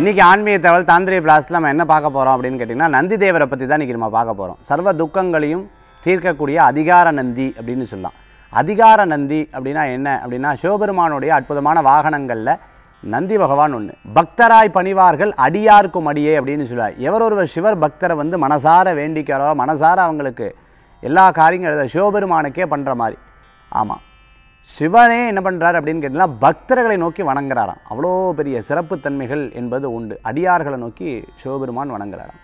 இன்றைக்கி ஆன்மீக தகவல் தாந்திரிய பிளாஸில் நம்ம என்ன பார்க்க போகிறோம் அப்படின்னு கேட்டிங்கன்னா நந்தி தேவரை பற்றி தான் இன்றைக்கி நம்ம பார்க்க போகிறோம் சர்வ துக்கங்களையும் தீர்க்கக்கூடிய அதிகார நந்தி அப்படின்னு சொல்லலாம் அதிகார நந்தி அப்படின்னா என்ன அப்படின்னா சிவபெருமானுடைய அற்புதமான வாகனங்களில் நந்தி பகவான் ஒன்று பக்தராய் பணிவார்கள் அடியார்க்கும் அடியே அப்படின்னு சொல்லுவார் எவர் ஒருவர் சிவர் பக்தரை வந்து மனசார வேண்டிக்கிறோ மனசார அவங்களுக்கு எல்லா காரியங்களும் சிவபெருமானுக்கே பண்ணுற மாதிரி ஆமாம் சிவனே என்ன பண்ணுறாரு அப்படின்னு கேட்டிங்கன்னா பக்தர்களை நோக்கி வணங்குறாராம் அவ்வளோ பெரிய சிறப்புத்தன்மைகள் என்பது உண்டு அடியார்களை நோக்கி சிவபெருமான் வணங்குறாராம்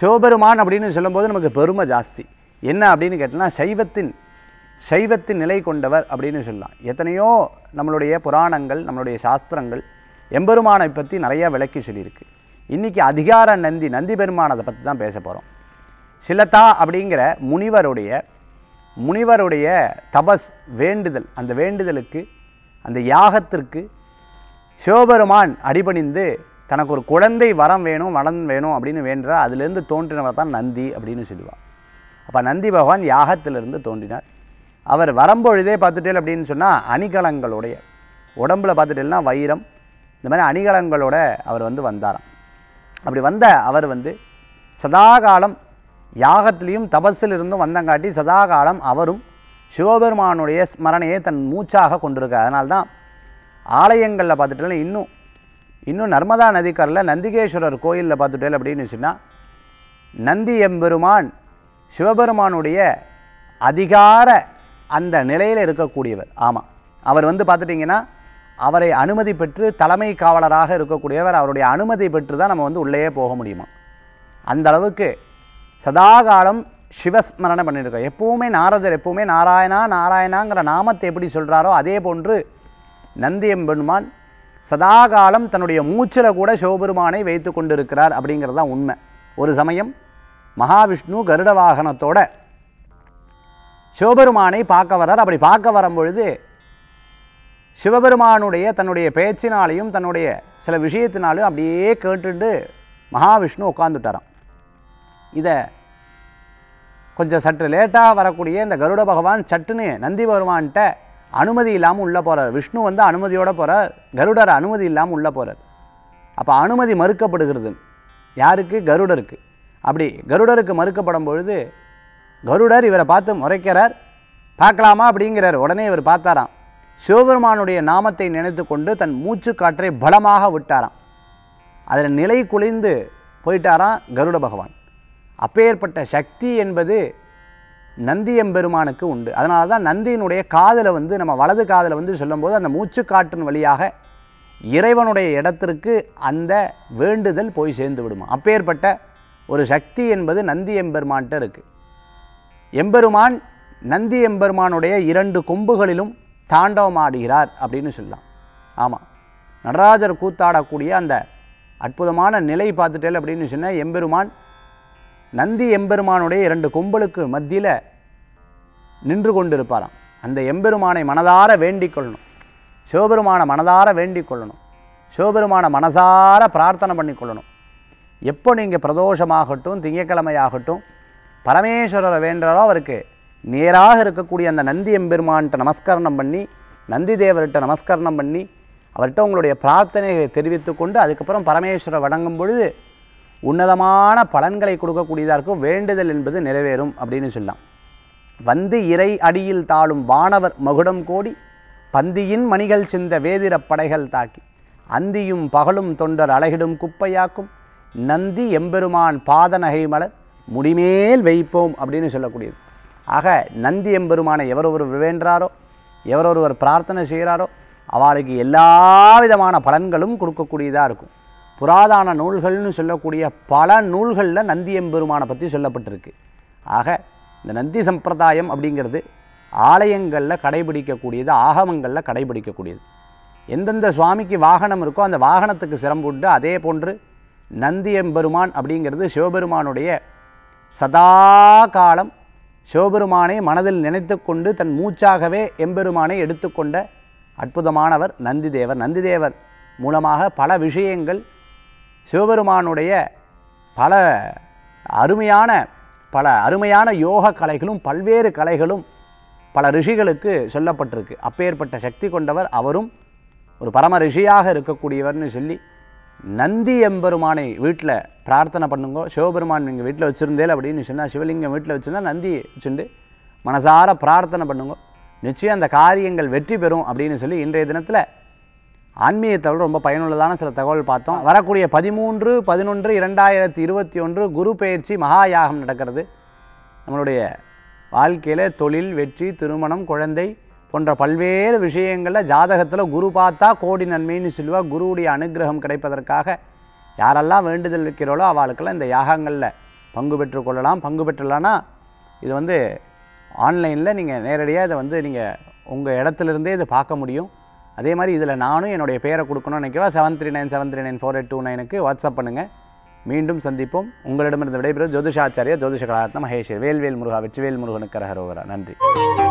சிவபெருமான் அப்படின்னு சொல்லும்போது நமக்கு பெருமை ஜாஸ்தி என்ன அப்படின்னு கேட்டோம்னா சைவத்தின் சைவத்தின் நிலை கொண்டவர் அப்படின்னு சொல்லலாம் எத்தனையோ நம்மளுடைய புராணங்கள் நம்மளுடைய சாஸ்திரங்கள் எம்பெருமானை பற்றி நிறையா விளக்கி சொல்லியிருக்கு இன்றைக்கி அதிகார நந்தி நந்தி பெருமானதை பற்றி தான் பேச போகிறோம் சிலத்தா அப்படிங்கிற முனிவருடைய முனிவருடைய தபஸ் வேண்டுதல் அந்த வேண்டுதலுக்கு அந்த யாகத்திற்கு சிவபெருமான் அடிபணிந்து தனக்கு ஒரு குழந்தை வரம் வேணும் வளம் வேணும் அப்படின்னு வேண்டார் அதுலேருந்து தோன்றினவர் தான் நந்தி அப்படின்னு சொல்லுவார் அப்போ நந்தி பகவான் யாகத்திலிருந்து தோன்றினார் அவர் வரம்பொழுதே பார்த்துட்டேல் அப்படின்னு சொன்னால் அணிகலங்களுடைய உடம்பில் பார்த்துட்டேல்னா வைரம் இந்த மாதிரி அணிகலங்களோட அவர் வந்து வந்தாராம் அப்படி வந்த அவர் வந்து சதாகாலம் யாகத்திலையும் தபஸிலிருந்தும் வந்தங்காட்டி சதாகாலம் அவரும் சிவபெருமானுடைய ஸ்மரணையை தன் மூச்சாக கொண்டிருக்கார் அதனால்தான் தான் ஆலயங்களில் பார்த்துட்டோம்னா இன்னும் இன்னும் நர்மதா நதிக்கரில் நந்திகேஸ்வரர் கோயிலில் பார்த்துட்டேன் அப்படின்னு சொன்னால் நந்தி எம்பெருமான் சிவபெருமானுடைய அதிகார அந்த நிலையில் இருக்கக்கூடியவர் ஆமாம் அவர் வந்து பார்த்துட்டிங்கன்னா அவரை அனுமதி பெற்று தலைமை காவலராக இருக்கக்கூடியவர் அவருடைய அனுமதி பெற்று தான் நம்ம வந்து உள்ளேயே போக முடியுமா அந்த அளவுக்கு சதாகாலம் சிவஸ்மரணை பண்ணியிருக்கோம் எப்பவுமே நாரதர் எப்பவுமே நாராயணா நாராயணாங்கிற நாமத்தை எப்படி சொல்கிறாரோ அதே போன்று நந்தியம்பெருமான் சதாகாலம் தன்னுடைய மூச்சில் கூட சிவபெருமானை வைத்து கொண்டிருக்கிறார் அப்படிங்கிறது தான் உண்மை ஒரு சமயம் மகாவிஷ்ணு கருட வாகனத்தோட சிவபெருமானை பார்க்க வரார் அப்படி பார்க்க வரும்பொழுது சிவபெருமானுடைய தன்னுடைய பேச்சினாலையும் தன்னுடைய சில விஷயத்தினாலையும் அப்படியே கேட்டுட்டு மகாவிஷ்ணு உட்காந்துட்டாராம் இதை கொஞ்சம் சற்று லேட்டாக வரக்கூடிய இந்த கருட பகவான் சட்டுன்னு நந்தி பகவான்கிட்ட அனுமதி இல்லாமல் உள்ளே போகிறார் விஷ்ணு வந்து அனுமதியோடு போகிறார் கருடர் அனுமதி இல்லாமல் உள்ளே போகிறார் அப்போ அனுமதி மறுக்கப்படுகிறது யாருக்கு கருடருக்கு அப்படி கருடருக்கு மறுக்கப்படும் பொழுது கருடர் இவரை பார்த்து முறைக்கிறார் பார்க்கலாமா அப்படிங்கிறார் உடனே இவர் பார்த்தாராம் சிவபெருமானுடைய நாமத்தை நினைத்து கொண்டு தன் மூச்சு காற்றை பலமாக விட்டாராம் அதில் நிலை குளிந்து போயிட்டாராம் கருட பகவான் அப்பேற்பட்ட சக்தி என்பது நந்தியம்பெருமானுக்கு உண்டு அதனால தான் நந்தியினுடைய காதலை வந்து நம்ம வலது காதலை வந்து சொல்லும்போது அந்த மூச்சு காட்டின் வழியாக இறைவனுடைய இடத்திற்கு அந்த வேண்டுதல் போய் சேர்ந்து விடுமா அப்பேற்பட்ட ஒரு சக்தி என்பது நந்தி எம்பெருமான்கிட்ட இருக்குது எம்பெருமான் நந்தி எம்பெருமானுடைய இரண்டு கொம்புகளிலும் தாண்டவமாடுகிறார் அப்படின்னு சொல்லலாம் ஆமாம் நடராஜர் கூத்தாடக்கூடிய அந்த அற்புதமான நிலை பார்த்துட்டேன் அப்படின்னு சொன்னால் எம்பெருமான் நந்தி எம்பெருமானுடைய இரண்டு கும்பலுக்கு மத்தியில் நின்று கொண்டிருப்பாராம் அந்த எம்பெருமானை மனதார வேண்டிக் கொள்ளணும் சிவபெருமானை மனதார வேண்டிக் கொள்ளணும் சிவபெருமானை மனசார பிரார்த்தனை பண்ணிக்கொள்ளணும் எப்போ நீங்கள் பிரதோஷமாகட்டும் திங்கக்கிழமையாகட்டும் பரமேஸ்வரரை வேண்டாரோ அவருக்கு நேராக இருக்கக்கூடிய அந்த நந்தி எம்பெருமான்கிட்ட நமஸ்கரணம் பண்ணி நந்தி தேவர்கிட்ட நமஸ்கரணம் பண்ணி அவர்கிட்ட உங்களுடைய பிரார்த்தனையை தெரிவித்து கொண்டு அதுக்கப்புறம் பரமேஸ்வரர் வணங்கும் பொழுது உன்னதமான பலன்களை கொடுக்கக்கூடியதாக இருக்கும் வேண்டுதல் என்பது நிறைவேறும் அப்படின்னு சொல்லலாம் வந்து இறை அடியில் தாழும் வானவர் மகுடம் கோடி பந்தியின் மணிகள் சிந்த வேதிரப் படைகள் தாக்கி அந்தியும் பகலும் தொண்டர் அழகிடும் குப்பையாக்கும் நந்தி எம்பெருமான் பாத நகை மலர் முடிமேல் வைப்போம் அப்படின்னு சொல்லக்கூடியது ஆக நந்தி எம்பெருமானை எவர் ஒருவர் வேண்டாரோ எவர் ஒருவர் பிரார்த்தனை செய்கிறாரோ அவளுக்கு எல்லா விதமான பலன்களும் கொடுக்கக்கூடியதாக இருக்கும் புராதான நூல்கள்னு சொல்லக்கூடிய பல நூல்களில் நந்தி எம்பெருமானை பற்றி சொல்லப்பட்டிருக்கு ஆக இந்த நந்தி சம்பிரதாயம் அப்படிங்கிறது ஆலயங்களில் கடைபிடிக்கக்கூடியது ஆகமங்களில் கடைபிடிக்கக்கூடியது எந்தெந்த சுவாமிக்கு வாகனம் இருக்கோ அந்த வாகனத்துக்கு சிரம்புண்டு அதே போன்று நந்தி எம்பெருமான் அப்படிங்கிறது சிவபெருமானுடைய சதா காலம் சிவபெருமானை மனதில் நினைத்து கொண்டு தன் மூச்சாகவே எம்பெருமானை எடுத்துக்கொண்ட அற்புதமானவர் நந்திதேவர் நந்திதேவர் மூலமாக பல விஷயங்கள் சிவபெருமானுடைய பல அருமையான பல அருமையான யோக கலைகளும் பல்வேறு கலைகளும் பல ரிஷிகளுக்கு சொல்லப்பட்டிருக்கு அப்பேற்பட்ட சக்தி கொண்டவர் அவரும் ஒரு பரம ரிஷியாக இருக்கக்கூடியவர்னு சொல்லி நந்தி எம்பெருமானை வீட்டில் பிரார்த்தனை பண்ணுங்க சிவபெருமான் நீங்கள் வீட்டில் வச்சுருந்தேல் அப்படின்னு சொன்னால் சிவலிங்கம் வீட்டில் வச்சுருந்தா நந்தி வச்சுண்டு மனசார பிரார்த்தனை பண்ணுங்க நிச்சயம் அந்த காரியங்கள் வெற்றி பெறும் அப்படின்னு சொல்லி இன்றைய தினத்தில் ஆன்மீகத்தை விட ரொம்ப பயனுள்ளதான சில தகவல் பார்த்தோம் வரக்கூடிய பதிமூன்று பதினொன்று இரண்டாயிரத்தி இருபத்தி ஒன்று குரு பயிற்சி மகாயாகம் நடக்கிறது நம்மளுடைய வாழ்க்கையில் தொழில் வெற்றி திருமணம் குழந்தை போன்ற பல்வேறு விஷயங்களில் ஜாதகத்தில் குரு பார்த்தா கோடி நன்மைன்னு சொல்லுவா குருவுடைய அனுகிரகம் கிடைப்பதற்காக யாரெல்லாம் வேண்டுதல் வைக்கிறாளோ அவளுக்கெல்லாம் இந்த யாகங்களில் பங்கு பெற்றுக்கொள்ளலாம் பங்கு பெற்றலான்னா இது வந்து ஆன்லைனில் நீங்கள் நேரடியாக இதை வந்து நீங்கள் உங்கள் இடத்துலேருந்தே இதை பார்க்க முடியும் அதே மாதிரி இதில் நானும் என்னுடைய பேரை கொடுக்கணும்னு நினைக்கிறேன் seven three nine seven three nine four eight two நைனுக்கு வாட்ஸ்அப் பண்ணுங்கள் மீண்டும் சந்திப்போம் உங்களிடமிருந்து விடைபெறும் ஜோதிஷாச்சாரியா ஜோதிஷ கலாத்னம் மகேஷ் வேல்வேல் முருகா வெற்றிவேல் முருகனுக்கு அரகரோகரா நன்றி